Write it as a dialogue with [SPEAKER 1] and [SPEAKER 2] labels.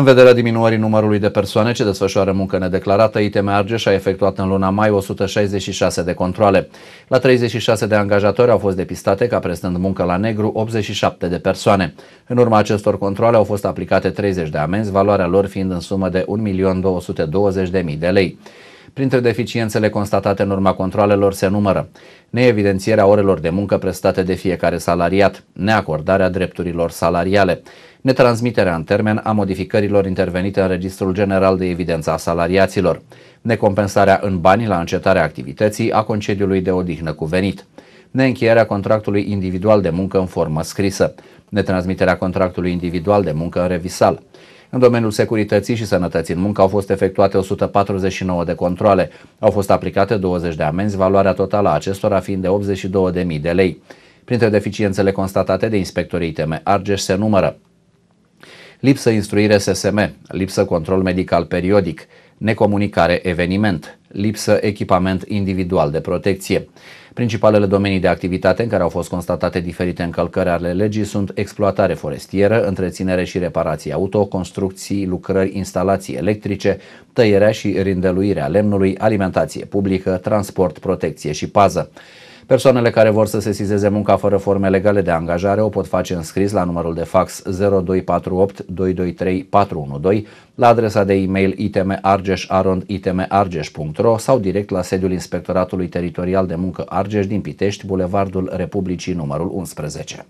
[SPEAKER 1] În vederea diminuării numărului de persoane ce desfășoară muncă nedeclarată, ITM Argeș a efectuat în luna mai 166 de controle. La 36 de angajatori au fost depistate ca prestând muncă la negru 87 de persoane. În urma acestor controle au fost aplicate 30 de amenzi, valoarea lor fiind în sumă de 1.220.000 de lei. Printre deficiențele constatate în urma controlelor se numără neevidențierea orelor de muncă prestate de fiecare salariat, neacordarea drepturilor salariale, netransmiterea în termen a modificărilor intervenite în Registrul General de Evidență a Salariaților, necompensarea în bani la încetarea activității a concediului de odihnă cuvenit, neîncheierea contractului individual de muncă în formă scrisă, netransmiterea contractului individual de muncă în revisal, în domeniul securității și sănătății în muncă au fost efectuate 149 de controle. Au fost aplicate 20 de amenzi, valoarea totală a acestora fiind de 82.000 de lei. Printre deficiențele constatate de inspectorii TM Argeș se numără lipsă instruire SSM, lipsă control medical periodic, necomunicare eveniment – lipsă echipament individual de protecție. Principalele domenii de activitate în care au fost constatate diferite încălcări ale legii sunt exploatare forestieră, întreținere și reparații auto, construcții, lucrări, instalații electrice, tăierea și rindeluirea lemnului, alimentație publică, transport, protecție și pază. Persoanele care vor să sesizeze munca fără forme legale de angajare o pot face înscris la numărul de fax 0248 223 412, la adresa de e-mail itmargeș.ro sau direct la sediul Inspectoratului Teritorial de Muncă Argeș din Pitești, Bulevardul Republicii numărul 11.